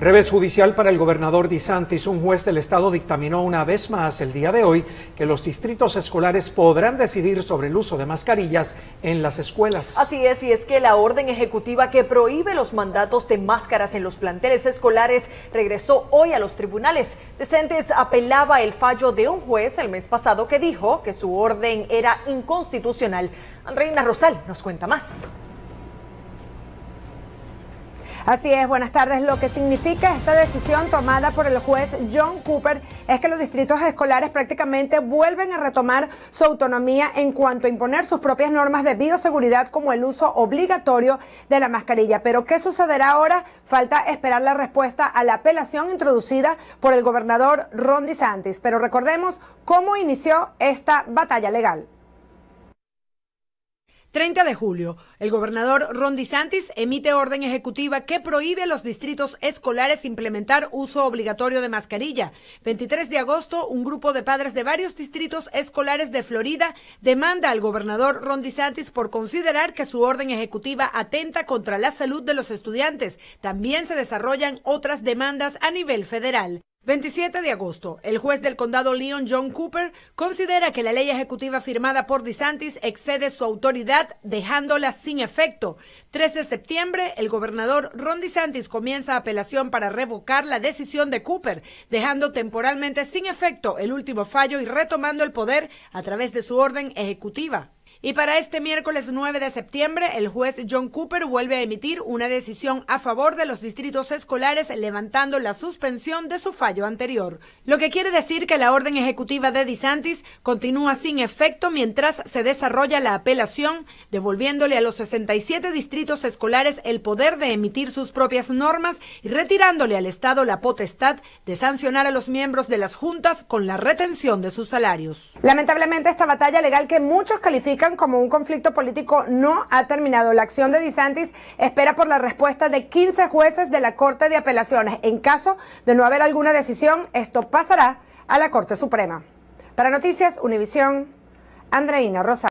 Revés judicial para el gobernador DeSantis. Un juez del estado dictaminó una vez más el día de hoy que los distritos escolares podrán decidir sobre el uso de mascarillas en las escuelas. Así es, y es que la orden ejecutiva que prohíbe los mandatos de máscaras en los planteles escolares regresó hoy a los tribunales. DeSantis apelaba el fallo de un juez el mes pasado que dijo que su orden era inconstitucional. Reina Rosal nos cuenta más. Así es, buenas tardes. Lo que significa esta decisión tomada por el juez John Cooper es que los distritos escolares prácticamente vuelven a retomar su autonomía en cuanto a imponer sus propias normas de bioseguridad como el uso obligatorio de la mascarilla. Pero ¿qué sucederá ahora? Falta esperar la respuesta a la apelación introducida por el gobernador Ron DeSantis. Pero recordemos cómo inició esta batalla legal. 30 de julio, el gobernador Ron DeSantis emite orden ejecutiva que prohíbe a los distritos escolares implementar uso obligatorio de mascarilla. 23 de agosto, un grupo de padres de varios distritos escolares de Florida demanda al gobernador Ron DeSantis por considerar que su orden ejecutiva atenta contra la salud de los estudiantes. También se desarrollan otras demandas a nivel federal. 27 de agosto, el juez del condado Leon John Cooper considera que la ley ejecutiva firmada por DeSantis excede su autoridad dejándola sin efecto. 3 de septiembre, el gobernador Ron DeSantis comienza apelación para revocar la decisión de Cooper, dejando temporalmente sin efecto el último fallo y retomando el poder a través de su orden ejecutiva. Y para este miércoles 9 de septiembre, el juez John Cooper vuelve a emitir una decisión a favor de los distritos escolares levantando la suspensión de su fallo anterior, lo que quiere decir que la orden ejecutiva de DeSantis continúa sin efecto mientras se desarrolla la apelación, devolviéndole a los 67 distritos escolares el poder de emitir sus propias normas y retirándole al Estado la potestad de sancionar a los miembros de las juntas con la retención de sus salarios. Lamentablemente esta batalla legal que muchos califican como un conflicto político no ha terminado. La acción de Disantis espera por la respuesta de 15 jueces de la Corte de Apelaciones. En caso de no haber alguna decisión, esto pasará a la Corte Suprema. Para Noticias Univisión, Andreina Rosa